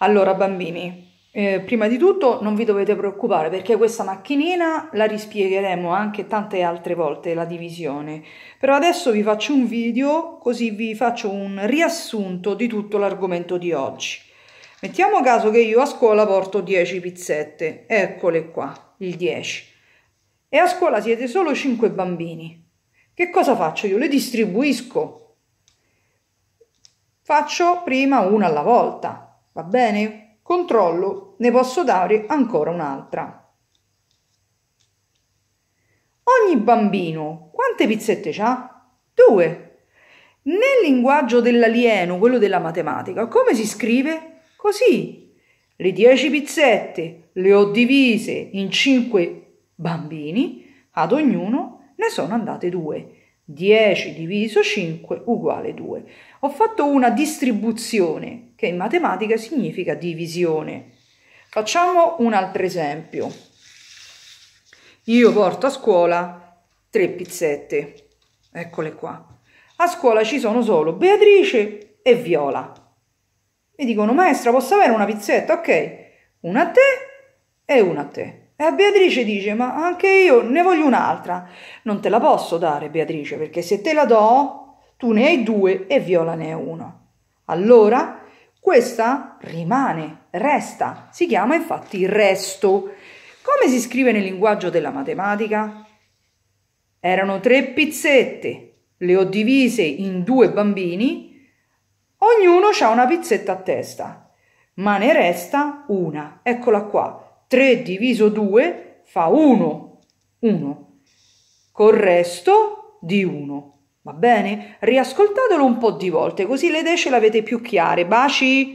Allora bambini, eh, prima di tutto non vi dovete preoccupare perché questa macchinina la rispiegheremo anche tante altre volte la divisione, però adesso vi faccio un video così vi faccio un riassunto di tutto l'argomento di oggi. Mettiamo caso che io a scuola porto 10 pizzette, eccole qua, il 10, e a scuola siete solo 5 bambini. Che cosa faccio? Io le distribuisco. Faccio prima una alla volta, Va bene? Controllo, ne posso dare ancora un'altra. Ogni bambino quante pizzette ha? Due. Nel linguaggio dell'alieno, quello della matematica, come si scrive? Così. Le dieci pizzette le ho divise in cinque bambini, ad ognuno ne sono andate due. 10 diviso 5 uguale 2. Ho fatto una distribuzione che in matematica significa divisione. Facciamo un altro esempio. Io porto a scuola tre pizzette. Eccole qua. A scuola ci sono solo Beatrice e Viola. Mi dicono, maestra, posso avere una pizzetta? Ok, una a te e una a te. E eh, Beatrice dice, ma anche io ne voglio un'altra. Non te la posso dare, Beatrice, perché se te la do, tu ne hai due e Viola ne ha uno. Allora, questa rimane, resta. Si chiama infatti resto. Come si scrive nel linguaggio della matematica? Erano tre pizzette, le ho divise in due bambini, ognuno ha una pizzetta a testa, ma ne resta una. Eccola qua 3 diviso 2 fa 1, 1, col resto di 1. Va bene? Riascoltatelo un po' di volte, così le idee ce l'avete più chiare. Baci!